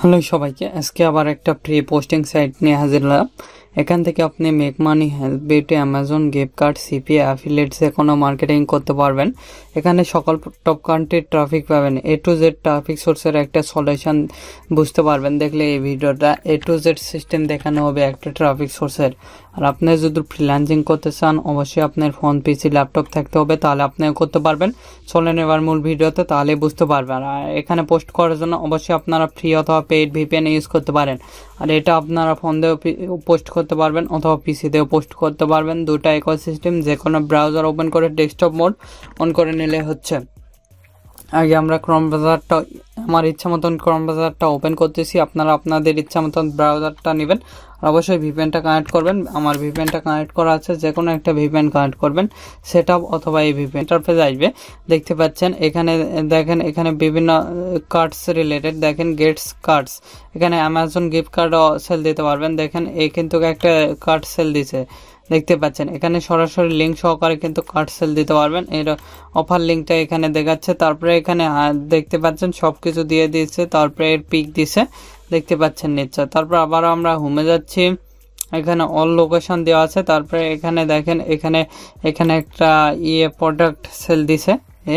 hello সবাইকে আজকে আবার একটা প্রি পোস্টিং সাইট নিয়ে হাজির হলাম এখান থেকে আপনি make money help beauty Amazon gift card CPA affiliates এ কোনো মার্কেটিং করতে পারবেন এখানে সকল টপ কান্ট্রির ট্রাফিক পাবেন এ টু জেড ট্রাফিক সোর্সের একটা সলিউশন বুঝতে পারবেন দেখলে এই ভিডিওটা এ টু জেড সিস্টেম দেখানো হবে একটা ট্রাফিক সোর্সের আর আপনি যদি ফ্রিল্যান্সিং করতে চান অবশ্যই আপনার ফোন পিসি ল্যাপটপ থাকতে হবে তাহলে আপনিও করতে পারবেন চলেন এবার মূল ভিডিওতে তাহলে বুঝতে পারবেন আর এখানে পোস্ট করার জন্য অবশ্যই আপনারা ফ্রি অথবা পেইড ভিপিএন ইউজ করতে পারেন আর এটা আপনারা ফোন দিয়ে পোস্ট করতে করতে পারবেন অথবা পিসিতেও পোস্ট করতে পারবেন দুটা একই সিস্টেম যে কোনো ব্রাউজার ওপেন করে ডেস্কটপ মোড অন করে নিলে হচ্ছে আগে আমরা ক্রম ব্রাউজারটা আমার ইচ্ছা মতন ক্রম ব্রাউজারটা ওপেন করতেছি আপনারা আপনাদের ইচ্ছা মতন ব্রাউজারটা নেবেন অবশ্যই ভিপিএনটা কানেক্ট করবেন আমার ভিপিএনটা কানেক্ট করা আছে যে কোনো একটা ভিপিএন কানেক্ট করবেন সেট অথবা এই ভিপিএন ইন্টারফেস আসবে দেখতে পাচ্ছেন এখানে দেখেন এখানে বিভিন্ন কার্ডস রিলেটেড দেখেন গেটস কার্ডস এখানে অ্যামাজন গিফট কার্ডও সেল দিতে পারবেন দেখেন এ কিন্তু একটা কার্ড সেল দিছে দেখতে পাচ্ছেন এখানে সরাসরি লিঙ্ক সহকারে কিন্তু কার্ড সেল দিতে পারবেন এর অফার লিঙ্কটা এখানে দেখাচ্ছে তারপরে এখানে দেখতে পাচ্ছেন সব কিছু দিয়ে দিয়েছে তারপরে এর পিক দিছে দেখতে পাচ্ছেন নিচে তারপর আবারও আমরা হুমে যাচ্ছি এখানে অল লোকেশন দেওয়া আছে তারপরে এখানে দেখেন এখানে এখানে একটা ইয়ে প্রোডাক্ট সেল দিছে এ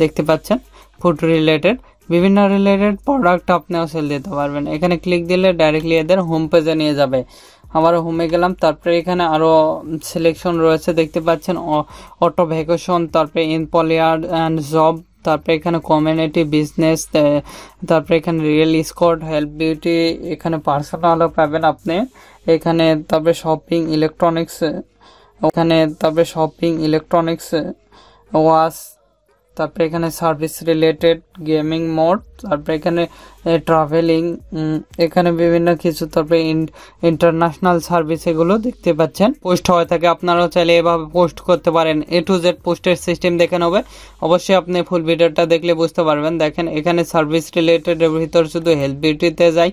দেখতে পাচ্ছেন ফুড রিলেটেড বিভিন্ন রিলেটেড প্রোডাক্ট আপনিও সেল দিতে পারবেন এখানে ক্লিক দিলে ডাইরেক্টলি এদের হোম পেজে নিয়ে যাবে আবার হোমে গেলাম তারপরে এখানে আরও সিলেকশন রয়েছে দেখতে পাচ্ছেন অটো ভ্যাকেশন তারপরে এমপ্লয়ার অ্যান্ড জব তারপরে এখানে কমিউনিটি বিজনেস তারপরে এখানে রিয়েল স্কট হেলথ বিউটি এখানে পার্সোনালও পাবেন আপনি এখানে তারপরে শপিং ইলেকট্রনিক্স এখানে তারপরে শপিং ইলেকট্রনিক্স ওয়াশ তারপরে এখানে সার্ভিস রিলেটেড গেমিং মোড তারপরে এখানে ট্রাভেলিং এখানে বিভিন্ন কিছু তারপরে ইন্টারন্যাশনাল সার্ভিস এগুলো দেখতে পাচ্ছেন পোস্ট হয়ে থাকে আপনারাও চাইলে এভাবে পোস্ট করতে পারেন এ টু জেড পোস্টের সিস্টেম দেখে নেবে অবশ্যই আপনি ফুল ভিডিওটা দেখলে বুঝতে পারবেন দেখেন এখানে সার্ভিস রিলেটেডের ভিতর শুধু হেলথ বিউটিতে যাই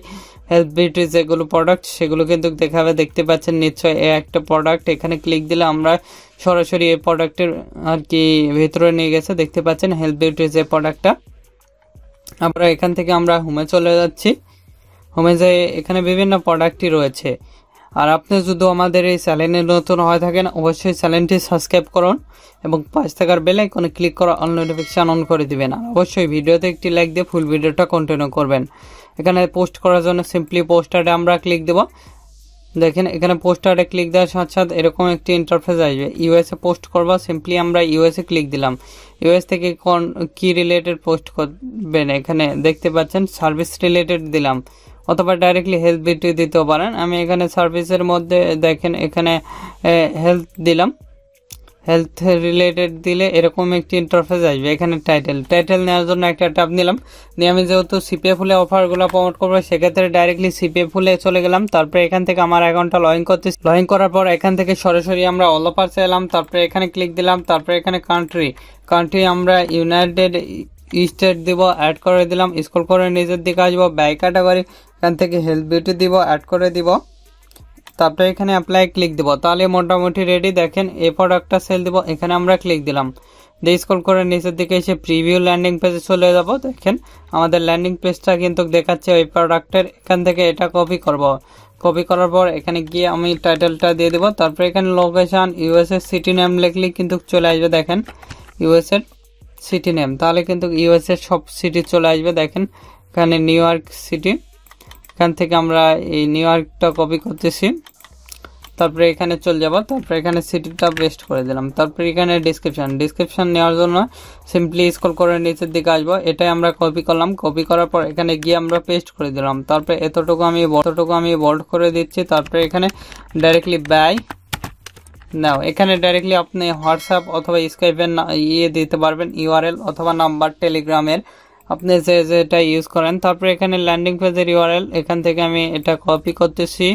হেলথ বিউটি যেগুলো প্রোডাক্ট সেগুলো কিন্তু দেখাবে দেখতে পাচ্ছেন নিশ্চয় এ একটা প্রোডাক্ট এখানে ক্লিক দিলে আমরা সরাসরি এই প্রোডাক্টের আর কি ভেতরে নিয়ে গেছে দেখতে পাচ্ছেন হেলথ বিউটি যে প্রোডাক্টটা আমরা এখান থেকে আমরা হোমে চলে যাচ্ছি হোমে যে এখানে বিভিন্ন প্রোডাক্টই রয়েছে আর আপনি যদি আমাদের এই চ্যানেলে নতুন হয়ে থাকেন অবশ্যই চ্যানেলটি সাবস্ক্রাইব করুন এবং পাঁচ থাকার বেলে কোনো ক্লিক করা অন নোটিফিকেশান অন করে দিবেন আর অবশ্যই ভিডিওতে একটি লাইক দিয়ে ফুল ভিডিওটা কন্টিনিউ করবেন এখানে পোস্ট করার জন্য সিম্পলি পোস্টারে আমরা ক্লিক দেব দেখেন এখানে পোস্টারে ক্লিক দেওয়ার সাথে সাথে এরকম একটি ইন্টারফেস আসবে ইউএসএ পোস্ট করবা সিম্পলি আমরা ইউএসএ ক্লিক দিলাম ইউএস থেকে কোন কি রিলেটেড পোস্ট করবেন এখানে দেখতে পাচ্ছেন সার্ভিস রিলেটেড দিলাম অথবা ডাইরেক্টলি হেলথ বিটি দিতেও পারেন আমি এখানে সার্ভিসের মধ্যে দেখেন এখানে হেলথ দিলাম হেলথ রিলেটেড দিলে এরকম একটি ইন্টারফেস আসবে এখানে টাইটেল টাইটেল নেওয়ার জন্য একটা ট্যাব নিলাম নিয়ে আমি যেহেতু সিপিএ ফুলে অফারগুলো প্রমোট করবো সেক্ষেত্রে ডাইরেক্টলি সিপিএ ফুলে চলে গেলাম তারপরে এখান থেকে আমার অ্যাকাউন্টটা লগইন করতে লগইন করার পর এখান থেকে সরাসরি আমরা অল অফার চাইলাম তারপরে এখানে ক্লিক দিলাম তারপরে এখানে কান্ট্রি কান্ট্রি আমরা ইউনাইটেড স্টেট দিব অ্যাড করে দিলাম স্কুল করে নিজের দিকে আসবো ব্যয় ক্যাটাগরি এখান থেকে হেলথ বিউটি দিব অ্যাড করে দিব তারপরে এখানে অ্যাপ্লাই ক্লিক দেবো তাহলে মোটামুটি রেডি দেখেন এ প্রোডাক্টটা সেল দেবো এখানে আমরা ক্লিক দিলাম দিয়ে স্কোল করে নিচের দিকে এসে প্রিভিউ ল্যান্ডিং পেজে চলে যাব দেখেন আমাদের ল্যান্ডিং পেজটা কিন্তু দেখাচ্ছে ওই প্রোডাক্টের এখান থেকে এটা কপি করব কপি করার পর এখানে গিয়ে আমি টাইটেলটা দিয়ে দেবো তারপরে এখানে লোকেশান ইউএসএর সিটি নেম লিখলে কিন্তু চলে আসবে দেখেন ইউএসএর সিটি নেম তাহলে কিন্তু ইউএসএর সব সিটি চলে আসবে দেখেন এখানে নিউ ইয়র্ক সিটি এখান থেকে আমরা এই নিউ ইয়র্কটা কপি করতেছি তারপরে এখানে চলে যাব তারপরে এখানে সিটিটা পেস্ট করে দিলাম তারপরে এখানে ডিসক্রিপশান ডিসক্রিপশান নেওয়ার জন্য সিম্পলি স্কল করে নিচের দিকে আসবো এটাই আমরা কপি করলাম কপি করার পর এখানে গিয়ে আমরা পেস্ট করে দিলাম তারপরে এতটুকু আমি এতটুকু আমি বল্ড করে দিচ্ছি তারপরে এখানে ডাইরেক্টলি ব্যয় নাও এখানে ডাইরেক্টলি আপনি হোয়াটসঅ্যাপ অথবা স্কাইপের ইয়ে দিতে পারবেন ইউআরএল অথবা নাম্বার টেলিগ্রামের আপনি যে যেটা ইউজ করেন তারপরে এখানে ল্যান্ডিং পেজের ইউআরএল এখান থেকে আমি এটা কপি করতেছি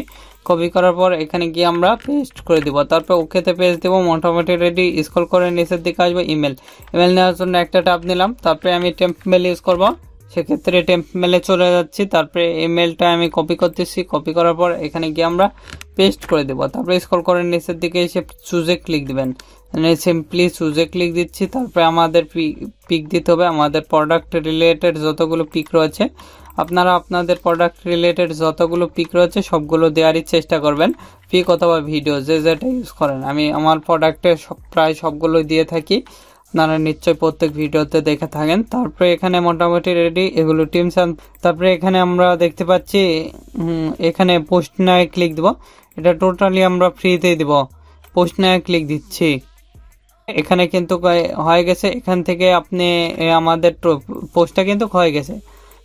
কপি করার পর এখানে গিয়ে আমরা পেস্ট করে দিব তারপর ওকেতে পেস্ট দেবো মোটামুটি রেডি স্কল করে নিচের দিকে আসবো ইমেল ইমেল নেওয়ার জন্য একটা ট্যাপ নিলাম তারপরে আমি টেম্প মেল ইউজ করবো সেক্ষেত্রে টেম্প মেলে চলে যাচ্ছি তারপরে ইমেলটা আমি কপি করতেছি কপি করার পর এখানে গিয়ে আমরা পেস্ট করে দেবো তারপরে স্কল করে নিচের দিকে এসে চুজে ক্লিক দেবেন সিম্পলি চুজে ক্লিক দিচ্ছি তারপরে আমাদের পিক দিতে হবে আমাদের প্রোডাক্ট রিলেটেড যতগুলো পিক রয়েছে আপনারা আপনাদের প্রোডাক্ট রিলেটেড যতগুলো পিক রয়েছে সবগুলো দেওয়ারই চেষ্টা করবেন পিক অথবা ভিডিও যে যেটা ইউজ করেন আমি আমার প্রোডাক্টে সব প্রায় সবগুলোই দিয়ে থাকি আপনারা নিশ্চয়ই প্রত্যেক ভিডিওতে দেখে থাকেন তারপরে এখানে মোটামুটি রেডি এগুলো টিম সান তারপরে এখানে আমরা দেখতে পাচ্ছি এখানে পোস্ট নেয় ক্লিক দেব এটা টোটালি আমরা ফ্রিতেই দেবো পোস্ট নেয় ক্লিক দিচ্ছি এখানে কিন্তু হয়ে গেছে এখান থেকে আপনি আমাদের পোস্টটা কিন্তু হয়ে গেছে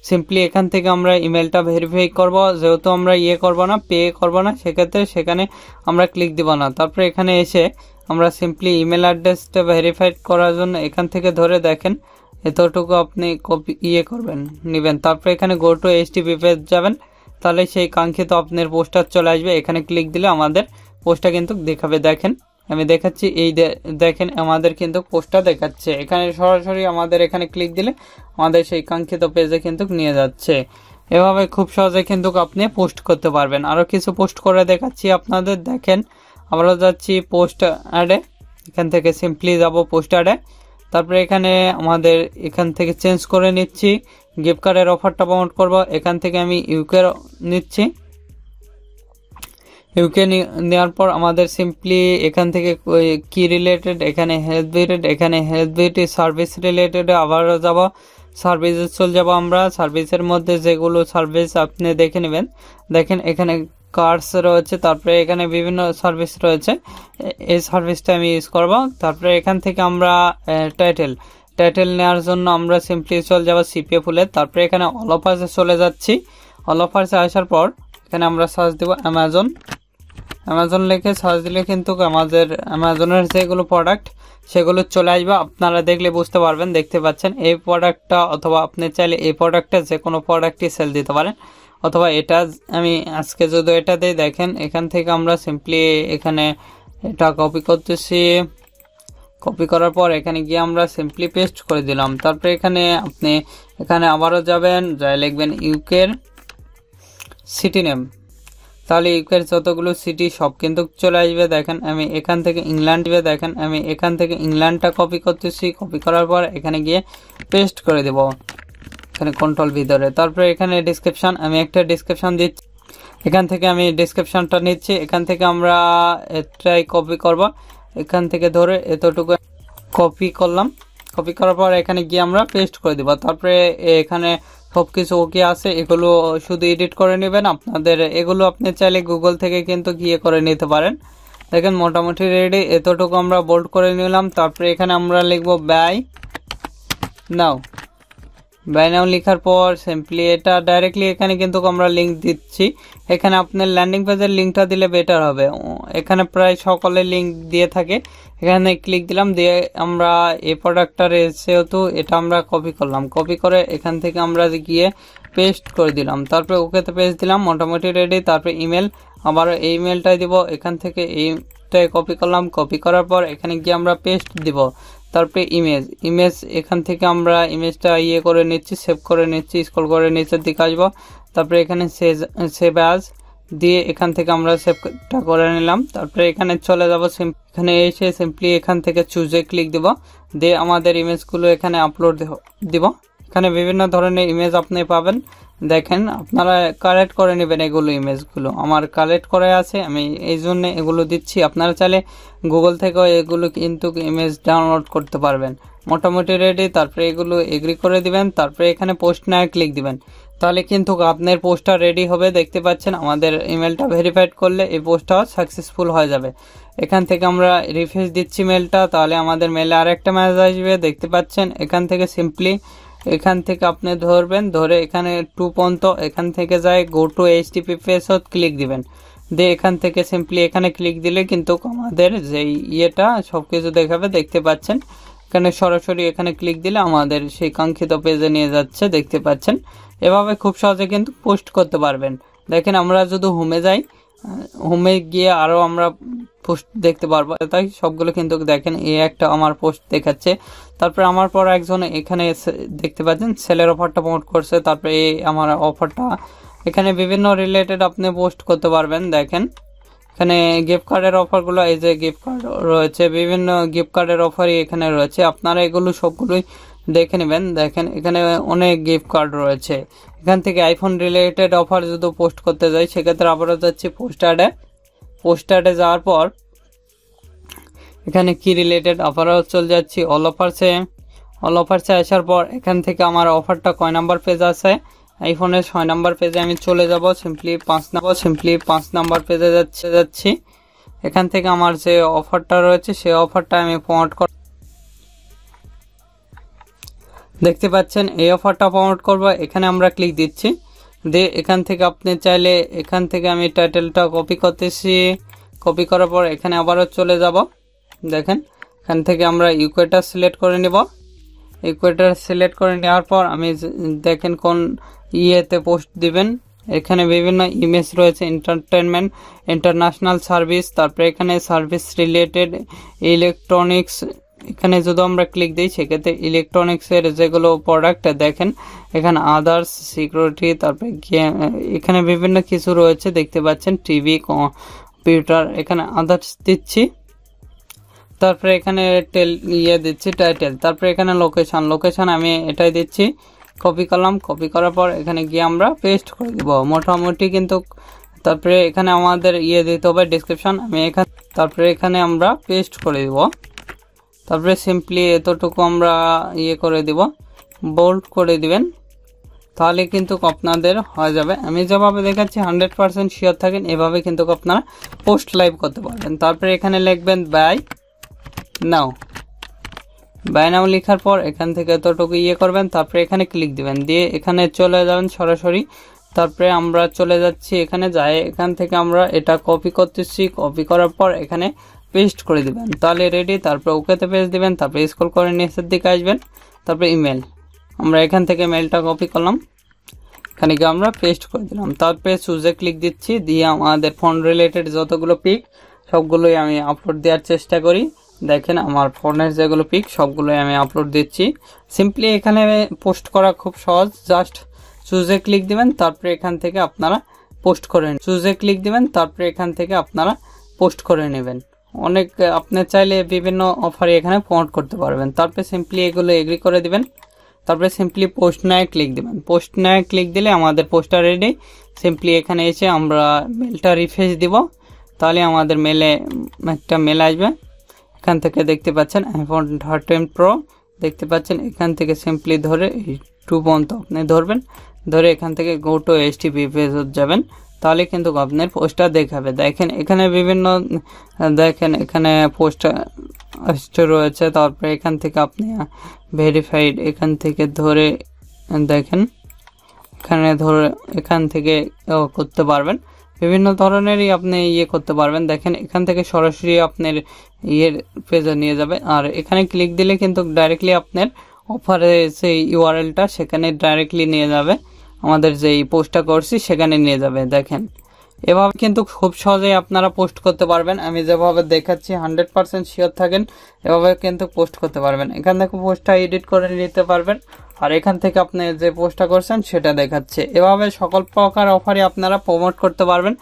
সিম্পলি এখান থেকে আমরা ইমেলটা ভেরিফাই করব যেহেতু আমরা ইয়ে করব না পে করব না সেক্ষেত্রে সেখানে আমরা ক্লিক দিব না তারপরে এখানে এসে আমরা সিম্পলি ইমেল অ্যাড্রেসটা ভেরিফাইড করার জন্য এখান থেকে ধরে দেখেন এতটুকু আপনি কপি ইয়ে করবেন নেবেন তারপরে এখানে গো টু এইচটিপি পেজ যাবেন তাহলে সেই কাঙ্ক্ষিত আপনার পোস্টার চলে আসবে এখানে ক্লিক দিলে আমাদের পোস্টটা কিন্তু দেখাবে দেখেন আমি দেখাচ্ছি এই দেখেন আমাদের কিন্তু পোস্টটা দেখাচ্ছে এখানে সরাসরি আমাদের এখানে ক্লিক দিলে আমাদের সেই কাঙ্ক্ষিত পেজে কিন্তু নিয়ে যাচ্ছে এভাবে খুব সহজে কিন্তু আপনি পোস্ট করতে পারবেন আরও কিছু পোস্ট করে দেখাচ্ছি আপনাদের দেখেন আমরা যাচ্ছি পোস্ট অ্যাডে এখান থেকে সিম্পলি যাব পোস্ট অ্যাডে তারপরে এখানে আমাদের এখান থেকে চেঞ্জ করে নিচ্ছি গিফট কার্ডের অফারটা প্রমোট করব এখান থেকে আমি ইউকে নিচ্ছি ইউকে নেওয়ার পর আমাদের সিম্পলি এখান থেকে কি রিলেটেড এখানে হেলথ রিলেটেড এখানে হেলথ বিউটি সার্ভিস রিলেটেড আবারও যাব সার্ভিসে চলে যাব আমরা সার্ভিসের মধ্যে যেগুলো সার্ভিস আপনি দেখে নেবেন দেখেন এখানে কার্স রয়েছে তারপরে এখানে বিভিন্ন সার্ভিস রয়েছে এই সার্ভিসটা আমি ইউজ করব তারপরে এখান থেকে আমরা টাইটেল টাইটেল নেওয়ার জন্য আমরা সিম্পলি চলে যাব সিপিএ ফুলে তারপরে এখানে অল অফার্সে চলে যাচ্ছি অল অফার্সে আসার পর এখানে আমরা সার্চ দেব অ্যামাজন অ্যামাজন লেখে সার্চ দিলে কিন্তু আমাদের অ্যামাজনের যেগুলো প্রোডাক্ট সেগুলো চলে আসবে আপনারা দেখলে বুঝতে পারবেন দেখতে পাচ্ছেন এই প্রোডাক্টটা অথবা আপনি চাইলে এই প্রোডাক্টটা যে কোনো প্রোডাক্টই সেল দিতে পারেন অথবা এটা আমি আজকে যদি এটা দিয়ে দেখেন এখান থেকে আমরা সিম্পলি এখানে এটা কপি করতেছি কপি করার পর এখানে গিয়ে আমরা সিম্পলি পেস্ট করে দিলাম তারপরে এখানে আপনি এখানে আবারও যাবেন যা লিখবেন ইউকের সিটি নেম তাহলে ইউকের যতগুলো সিটি সব কিন্তু চলে আসবে দেখেন আমি এখান থেকে ইংল্যান্ড দেখেন আমি এখান থেকে ইংল্যান্ডটা কপি করতেছি কপি করার পর এখানে গিয়ে পেস্ট করে দেব এখানে কন্ট্রোল ভিতরে তারপরে এখানে ডিসক্রিপশান আমি একটা ডিসক্রিপশান দিচ্ছি এখান থেকে আমি ডিসক্রিপশানটা নিচ্ছি এখান থেকে আমরা এটাই কপি করব এখান থেকে ধরে এতটুকু কপি করলাম কপি করার পর এখানে গিয়ে আমরা পেস্ট করে দেবো তারপরে এখানে সব কিছু ওকে আছে এগুলো শুধু এডিট করে নেবেন আপনাদের এগুলো আপনি চাইলে গুগল থেকে কিন্তু গিয়ে করে নিতে পারেন দেখেন মোটামুটি রেডি এতটুকু আমরা বোল্ড করে নিলাম তারপরে এখানে আমরা লিখব ব্যয় নাও বাই নাও লেখার পর সিম্পলি এটা ডাইরেক্টলি এখানে কিন্তু আমরা লিঙ্ক দিচ্ছি এখানে আপনার ল্যান্ডিং পেজের লিঙ্কটা দিলে বেটার হবে এখানে প্রায় সকলে লিঙ্ক দিয়ে থাকে এখানে ক্লিক দিলাম দিয়ে আমরা এ প্রোডাক্টটা যেহেতু এটা আমরা কপি করলাম কপি করে এখান থেকে আমরা গিয়ে পেস্ট করে দিলাম তারপরে ওকেতে পেস্ট দিলাম মোটামুটি রেডি তারপরে ইমেল আবার এই ইমেলটাই দিব এখান থেকে এইটায় কপি করলাম কপি করার পর এখানে গিয়ে আমরা পেস্ট দিব তারপরে ইমেজ ইমেজ এখান থেকে আমরা ইমেজটা ইয়ে করে নিচ্ছি সেভ করে নিচ্ছি স্কল করে নিচের দিকে আসবো তারপরে এখানে সেভ অ্যাজ দিয়ে এখান থেকে আমরা সেভটা করে নিলাম তারপরে এখানে চলে যাবো এখানে এসে সিম্পলি এখান থেকে চুজে ক্লিক দিব দিয়ে আমাদের ইমেজগুলো এখানে আপলোড দিব এখানে বিভিন্ন ধরনের ইমেজ আপনি পাবেন দেখেন আপনারা কালেক্ট করে নেবেন এগুলো ইমেজগুলো আমার কালেক্ট করে আছে আমি এই জন্য এগুলো দিচ্ছি আপনারা চাইলে গুগল থেকেও এগুলো কিন্তু ইমেজ ডাউনলোড করতে পারবেন মোটামুটি রেডি তারপরে এগুলো এগ্রি করে দিবেন তারপরে এখানে পোস্ট নেয় ক্লিক দিবেন তাহলে কিন্তু আপনার পোস্টটা রেডি হবে দেখতে পাচ্ছেন আমাদের ইমেলটা ভেরিফাইড করলে এই পোস্টটা সাকসেসফুল হয়ে যাবে এখান থেকে আমরা রিফ্রেশ দিচ্ছি মেলটা তাহলে আমাদের মেলে আরেকটা মেসেজ আসবে দেখতে পাচ্ছেন এখান থেকে সিম্পলি এখান থেকে আপনি ধরবেন ধরে এখানে টু পন্ত এখান থেকে যায় go to HTP page click দিবেন দিয়ে এখান থেকে সিম্পলি এখানে ক্লিক দিলে কিন্তু আমাদের যেই ইয়েটা সব কিছু দেখাবে দেখতে পাচ্ছেন এখানে সরাসরি এখানে ক্লিক দিলে আমাদের সেই কাঙ্ক্ষিত পেজে নিয়ে যাচ্ছে দেখতে পাচ্ছেন এভাবে খুব সহজে কিন্তু পোস্ট করতে পারবেন দেখেন আমরা যদি হোমে যাই হোমে গিয়ে আরও আমরা পোস্ট দেখতে পারবো তাই সবগুলো কিন্তু দেখেন এ একটা আমার পোস্ট দেখাচ্ছে তারপরে আমার পর একজন এখানে দেখতে পাচ্ছেন সেলের অফারটা প্রমোট করছে তারপরে এই আমার অফারটা এখানে বিভিন্ন রিলেটেড আপনি পোস্ট করতে পারবেন দেখেন এখানে গিফট কার্ডের অফারগুলো এই যে গিফট কার্ড রয়েছে বিভিন্ন গিফট কার্ডের অফারই এখানে রয়েছে আপনারা এগুলো সবগুলোই দেখে নেবেন দেখেন এখানে অনেক গিফট কার্ড রয়েছে এখান থেকে আইফোন রিলেটেড অফার যদি পোস্ট করতে যাই সেক্ষেত্রে আবারও যাচ্ছি পোস্টারে পোস্টারে যাওয়ার পর এখানে কি রিলেটেড অফারও চলে যাচ্ছি অল অফারসে অল অফারসে আসার পর এখান থেকে আমার অফারটা কয় নাম্বার পেজ আছে আইফোনের ছয় নাম্বার পেজে আমি চলে যাব সিম্পলি পাঁচ নাম্বার সিম্পলি পাঁচ নাম্বার পেজে যাচ্ছে যাচ্ছি এখান থেকে আমার যে অফারটা রয়েছে সেই অফারটা আমি প্রমোট কর দেখতে পাচ্ছেন এই অফারটা প্রমোট করবো এখানে আমরা ক্লিক দিচ্ছি দিয়ে এখান থেকে আপনি চাইলে এখান থেকে আমি টাইটেলটা কপি করতেছি কপি করার পর এখানে আবারও চলে যাব দেখেন এখান থেকে আমরা ইকুয়েটার সিলেক্ট করে নেব ইকুয়েটার সিলেক্ট করে নেওয়ার পর আমি দেখেন কোন ইয়েতে পোস্ট দিবেন এখানে বিভিন্ন ইমেজ রয়েছে এন্টারটেনমেন্ট ইন্টারন্যাশনাল সার্ভিস তারপরে এখানে সার্ভিস রিলেটেড ইলেকট্রনিক্স এখানে যদি আমরা ক্লিক দিই সেক্ষেত্রে ইলেকট্রনিক্সের যেগুলো প্রোডাক্ট দেখেন এখানে আদার্স সিকিউরিটি তারপরে এখানে বিভিন্ন কিছু রয়েছে দেখতে পাচ্ছেন টিভি কম্পিউটার এখানে আদার্স দিচ্ছি তারপরে এখানে টেল ইয়ে দিচ্ছি টাইটেল তারপরে এখানে লোকেশান লোকেশান আমি এটাই দিচ্ছি কপি করলাম কপি করার পর এখানে গিয়ে আমরা পেস্ট করে দেবো মোটামুটি কিন্তু তারপরে এখানে আমাদের ইয়ে দিতে হবে ডিসক্রিপশান আমি এখানে তারপরে এখানে আমরা পেস্ট করে দেবো তারপরে সিম্পলি এতটুকু আমরা ইয়ে করে দিব বোল্ড করে দিবেন তাহলে কিন্তু আপনাদের হয়ে যাবে আমি যেভাবে দেখাচ্ছি হান্ড্রেড পারসেন্ট শিওর থাকেন এভাবে কিন্তু আপনারা পোস্ট লাইভ করতে পারবেন তারপরে এখানে লিখবেন বাই নাও বাই নাও লেখার পর এখান থেকে এতটুকু ইয়ে করবেন তারপরে এখানে ক্লিক দিবেন দিয়ে এখানে চলে যাবেন সরাসরি তারপরে আমরা চলে যাচ্ছি এখানে যাই এখান থেকে আমরা এটা কপি করতেছি কপি করার পর এখানে পেস্ট করে দিবেন তাহলে রেডি তারপর ওকেতে পেস্ট দিবেন তারপর স্ক্রল করে নিচের দিকে আসবেন তারপরে ইমেল আমরা এখান থেকে মেলটা কপি করলাম এখানে গিয়ে আমরা পেস্ট করে দিলাম তারপরে সুজে ক্লিক দিচ্ছি দিয়ে আমাদের ফোন রিলেটেড যতগুলো পিক সবগুলোই আমি আপলোড দেওয়ার চেষ্টা করি দেখেন আমার ফোনের যেগুলো পিক সবগুলোই আমি আপলোড দিচ্ছি সিম্পলি এখানে পোস্ট করা খুব সহজ জাস্ট সুজে ক্লিক দিবেন তারপরে এখান থেকে আপনারা পোস্ট করে চুজে ক্লিক দিবেন তারপরে এখান থেকে আপনারা পোস্ট করে নেবেন অনেক আপনি চাইলে বিভিন্ন অফারে এখানে প্রমোট করতে পারবেন তারপরে সিম্পলি এগুলো এগ্রি করে দিবেন তারপরে সিম্পলি পোস্ট নয় ক্লিক দেবেন পোস্ট নয় ক্লিক দিলে আমাদের পোস্টটা রেডি সিম্পলি এখানে এসে আমরা মেলটা রিফ্রেশ দিব তাহলে আমাদের মেলে একটা মেল আসবে এখান থেকে দেখতে পাচ্ছেন আইফোন থার্টিন প্রো দেখতে পাচ্ছেন এখান থেকে সিম্পলি ধরে এই টু পর্যন্ত আপনি ধরবেন ধরে এখান থেকে go to S TP page যাবেন তাহলে কিন্তু আপনার পোস্টটা দেখাবে দেখেন এখানে বিভিন্ন দেখেন এখানে পোস্টার রয়েছে তারপরে এখান থেকে আপনি ভেরিফাইড এখান থেকে ধরে দেখেন এখানে ধরে এখান থেকে করতে পারবেন বিভিন্ন ধরনেরই আপনি ইয়ে করতে পারবেন দেখেন এখান থেকে সরাসরি আপনার ইয়ের পেজে নিয়ে যাবে আর এখানে ক্লিক দিলে কিন্তু ডাইরেক্টলি আপনার অফারে সেই ইউআরএলটা সেখানে ডাইরেক্টলি নিয়ে যাবে আমাদের যেই পোস্টটা করছি সেখানে নিয়ে যাবে দেখেন এভাবে কিন্তু খুব সহজেই আপনারা পোস্ট করতে পারবেন আমি যেভাবে দেখাচ্ছি হান্ড্রেড পারসেন্ট শিওর থাকেন এভাবে কিন্তু পোস্ট করতে পারবেন এখান থেকে পোস্টটা এডিট করে নিতে পারবেন আর এখান থেকে আপনি যে পোস্টটা করছেন সেটা দেখাচ্ছে এভাবে সকল প্রকার অফারই আপনারা প্রমোট করতে পারবেন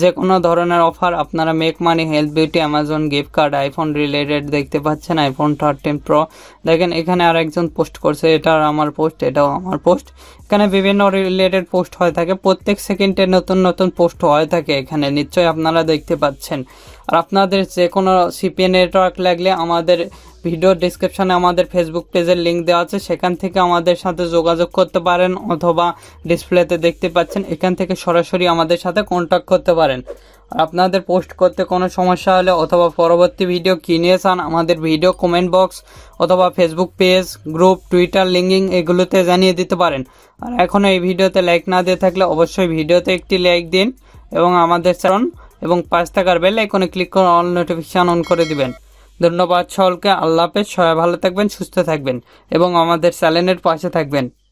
যে কোনো ধরনের অফার আপনারা make money health beauty Amazon gift card iPhone related দেখতে পাচ্ছেন আইফোন থার্টিন প্রো দেখেন এখানে আর একজন পোস্ট করছে এটা আমার পোস্ট এটাও আমার পোস্ট এখানে বিভিন্ন রিলেটেড পোস্ট হয়ে থাকে প্রত্যেক সেকেন্ডে নতুন নতুন পোস্ট হয়ে থাকে এখানে নিশ্চয়ই আপনারা দেখতে পাচ্ছেন আর আপনাদের যে কোনো সিপিএ নেটওয়ার্ক লাগলে আমাদের ভিডিও ডিসক্রিপশানে আমাদের ফেসবুক পেজের লিঙ্ক দেওয়া আছে সেখান থেকে আমাদের সাথে যোগাযোগ করতে পারেন অথবা ডিসপ্লেতে দেখতে পাচ্ছেন এখান থেকে সরাসরি আমাদের সাথে কন্ট্যাক্ট করতে পারেন আর আপনাদের পোস্ট করতে কোনো সমস্যা হলে অথবা পরবর্তী ভিডিও কিনে চান আমাদের ভিডিও কমেন্ট বক্স অথবা Facebook page group Twitter linking এগুলোতে জানিয়ে দিতে পারেন আর এখনও এই ভিডিওতে লাইক না দিয়ে থাকলে অবশ্যই ভিডিওতে একটি লাইক দিন এবং আমাদের চ্যানেল এবং পাশ থাকার বেল আইকনে ক্লিক করে অল নোটিফিকেশান অন করে দিবেন ধন্যবাদ সকলকে আল্লাহ হাফেজ সবাই ভালো থাকবেন সুস্থ থাকবেন এবং আমাদের চ্যানেলের পাশে থাকবেন